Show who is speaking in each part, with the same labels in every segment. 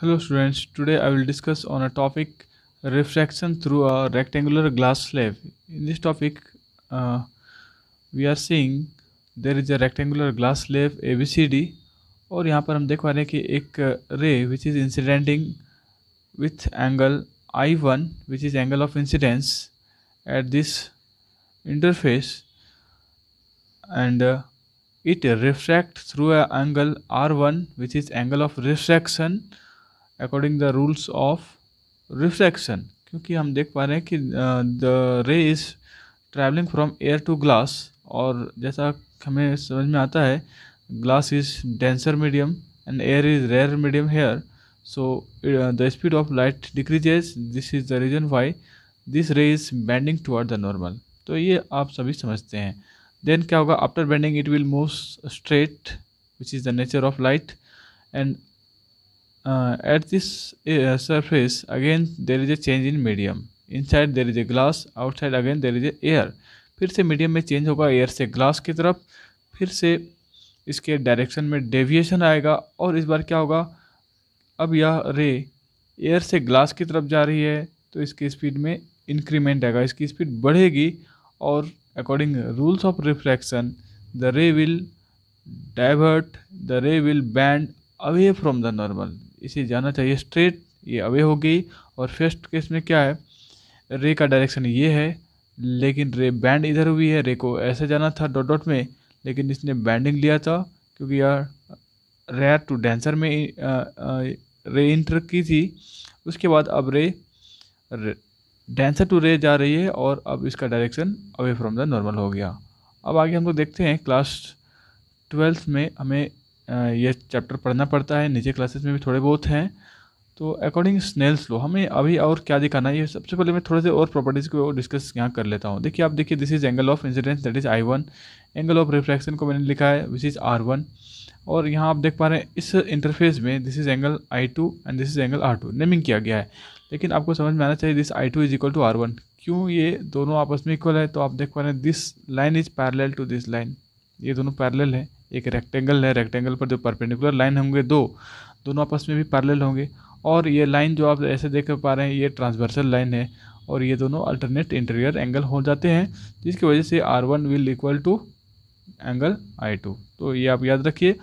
Speaker 1: Hello students, today I will discuss on a topic refraction through a rectangular glass slab. In this topic, uh, we are seeing there is a rectangular glass slab ABCD और यहाँ पर हम देख पा रहे हैं कि एक ray which is incident with angle I one which is angle of incidence at this interface and it refract through angle R one which is angle of refraction according the rules of refraction क्योंकि हम देख पा रहे हैं कि the ray is travelling from air to glass और जैसा हमें समझ में आता है glass is denser medium and air is rare medium here so the speed of light decreases this is the reason why this ray is bending toward the normal तो ये आप सभी समझते हैं देन क्या होगा after bending it will move straight which is the nature of light and uh, at this uh, surface again there is a change in medium inside there is a glass outside again there is a air फिर से medium में change होगा air से glass की तरफ फिर से इसके डायरेक्शन में डेविएशन आएगा और इस बार क्या होगा अब यह रे एयर से ग्लास की तरफ जा रही है तो इसकी स्पीड में इंक्रीमेंट आएगा इसकी स्पीड बढ़ेगी और according rules of refraction the ray will divert the ray will bend away from the normal इसे जाना चाहिए स्ट्रेट ये अवे हो गई और फर्स्ट केस में क्या है रे का डायरेक्शन ये है लेकिन रे बैंड इधर हुई है रे को ऐसे जाना था डॉट डॉट में लेकिन इसने बैंडिंग लिया था क्योंकि यार रेयर टू डांसर में रे इंटर की थी उसके बाद अब रे, रे डांसर टू रे जा रही है और अब इसका direction away from the normal हो गया अब आगे हम लोग देखते हैं क्लास ट्वेल्थ में हमें ये चैप्टर पढ़ना पड़ता है नीचे क्लासेस में भी थोड़े बहुत हैं तो अकॉर्डिंग स्नेल्स लो हमें अभी और क्या दिखाना है ये सबसे पहले मैं थोड़े से और प्रॉपर्टीज़ को डिस्कस यहाँ कर लेता हूँ देखिए आप देखिए this is angle of incidence that is I one angle of refraction को मैंने लिखा है विच इज़ आर वन और यहाँ आप देख पा रहे हैं इस इंटरफेस में this is angle I two and this is angle R two naming किया गया है लेकिन आपको समझ में आना चाहिए this I two is equal to R one क्यों ये दोनों आपस में इक्वल है तो आप देख पा रहे हैं this line is parallel to this line ये दोनों पैरेलल हैं एक रेक्टेंगल है रेक्टेंगल पर जो परपेंडिकुलर लाइन होंगे दो दोनों आपस में भी पैरेलल होंगे और ये लाइन जो आप ऐसे देख पा रहे हैं ये ट्रांसवर्सल लाइन है और ये दोनों अल्टरनेट इंटीरियर एंगल हो जाते हैं जिसकी वजह से R one will equal to angle I two तो ये आप याद रखिए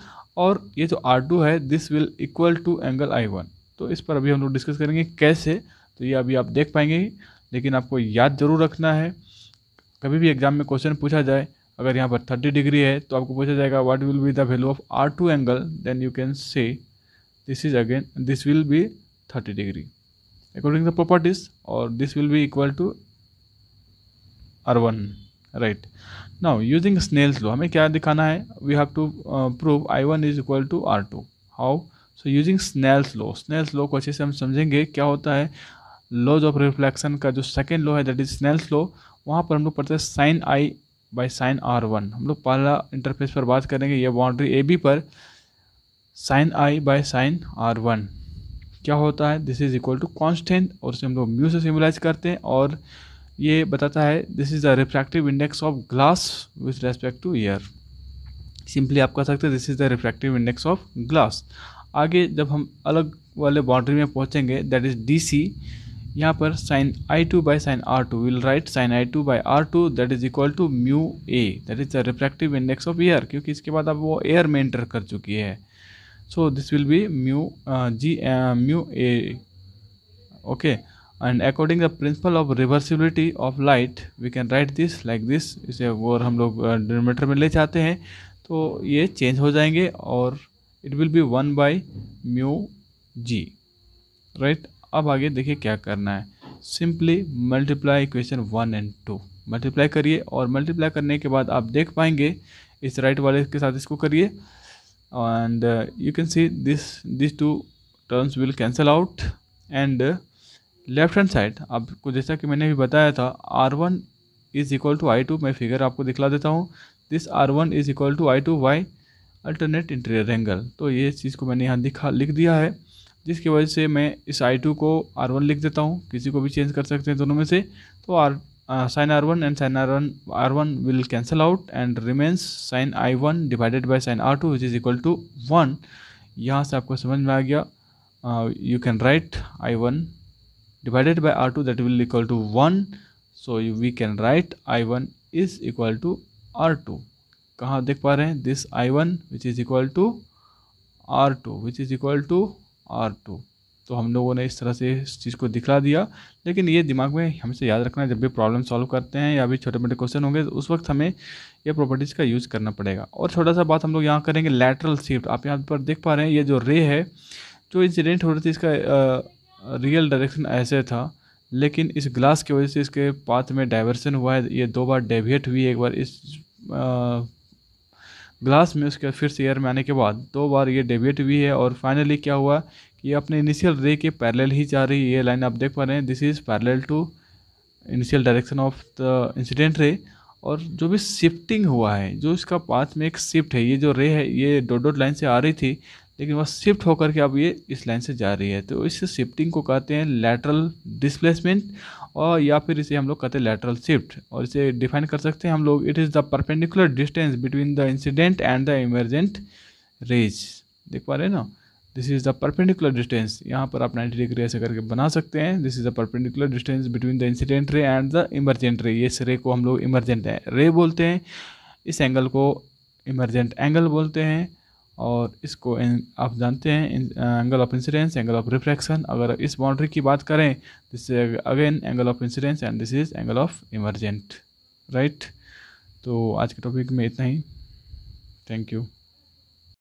Speaker 1: और ये जो आर टू है this will equal to angle I one तो इस पर अभी हम लोग डिस्कस करेंगे कैसे तो ये अभी आप देख पाएंगे लेकिन आपको याद जरूर रखना है कभी भी एग्ज़ाम में क्वेश्चन पूछा जाए अगर यहाँ पर थर्टी डिग्री है तो आपको पूछा जाएगा what will be the value of R two angle then you can say this is again this will be thirty degree according the properties और this will be equal to R one right now using Snell's law हमें क्या दिखाना है we have to prove I one is equal to R two how so using Snell's law Snell's law को अच्छे से हम समझेंगे क्या होता है लॉज ऑफ रिफ्लेक्शन का जो सेकेंड लॉ है दैट इज स्नेल्स लॉ वहाँ पर हम लोग पढ़ते हैं sine I by sine R one हम लोग पहला इंटरफेस पर बात करेंगे यह बाउंड्री ए बी पर sine I by sine R one क्या होता है this is equal to constant और उसे हम लोग म्यू से सिमुलाइज करते हैं और ये बताता है this is the refractive index of glass with respect to air simply आप कह सकते हैं this is the refractive index of glass आगे जब हम अलग वाले बाउंड्री में पहुँचेंगे दैट इज़ डी सी यहाँ पर sine I two by sine R two will write sine I two by R two that is equal to mu A that is the refractive index of air क्योंकि इसके बाद अब वो air में enter कर चुकी है so this will be mu G mu A okay and according the principle of reversibility of light we can write this like this इसे और हम लोग डिनोमीटर uh, में ले जाते हैं तो ये चेंज हो जाएंगे और it will be one by mu G right अब आगे देखिए क्या करना है simply multiply equation one and two multiply करिए और मल्टीप्लाई करने के बाद आप देख पाएंगे इस राइट वाले के साथ इसको करिए and you can see this this two terms will cancel out and left hand side आपको जैसा कि मैंने भी बताया था R one is equal to I two मैं फिगर आपको दिखला देता हूँ this R one is equal to I two why alternate interior angle तो ये चीज़ को मैंने यहाँ दिखा लिख दिया है जिसकी वजह से मैं इस आई टू को आर वन लिख देता हूँ किसी को भी चेंज कर सकते हैं दोनों में से तो R sine R one and sine R one R one will cancel out and remains sine I one divided by sine R two which is equal to one यहाँ से आपको समझ में आ गया you can write I one divided by R that will equal to one so you we can write I one is equal to R two कहाँ देख पा रहे हैं this I one which is equal to R two which is equal to R two तो हम लोगों ने इस तरह से इस चीज़ को दिखला दिया लेकिन ये दिमाग में हमेशा याद रखना है जब भी प्रॉब्लम सॉल्व करते हैं या भी छोटे मोटे क्वेश्चन होंगे तो उस वक्त हमें ये प्रॉपर्टीज़ का यूज़ करना पड़ेगा और छोटा सा बात हम लोग यहाँ करेंगे लैटरल शिफ्ट आप यहाँ पर देख पा रहे हैं ये जो रे है जो इंसिडेंट हो रही थी इसका आ, रियल डायरेक्शन ऐसे था लेकिन इस ग्लास की वजह से इसके पाथ में डाइवर्सन हुआ है ये दो बार डेविएट हुई एक बार इस आ, ग्लास में उसके फिर से एयर में आने के बाद दो बार ये डेब्यूट हुई है और फाइनली क्या हुआ कि अपने इनिशियल रे के पैरेलल ही जा रही है ये लाइन आप देख पा रहे हैं this is parallel to initial direction of the incident ray और जो भी शिफ्टिंग हुआ है जो इसका पाथ में एक शिफ्ट है ये जो रे है ये डॉट डॉट लाइन से आ रही थी लेकिन वह शिफ्ट होकर के अब ये इस लाइन से जा रही है तो इस शिफ्टिंग को कहते हैं लेटरल डिस्प्लेसमेंट और या फिर इसे हम लोग कहते हैं लेटरल शिफ्ट और इसे डिफाइन कर सकते हैं हम लोग it is the perpendicular distance between the incident and the emergent rays देख पा रहे हैं ना this is the perpendicular distance यहाँ पर आप 90 डिग्री ऐसे करके बना सकते हैं this is the perpendicular distance between the incident ray and the emergent ray इस रे को हम लोग इमरजेंट रे बोलते हैं इस एंगल को इमरजेंट एंगल बोलते हैं और इसको आप जानते हैं angle of incidence angle of refraction अगर इस बाउंड्री की बात करें this again angle of incidence and this is angle of emergent right तो आज के टॉपिक में इतना ही थैंक यू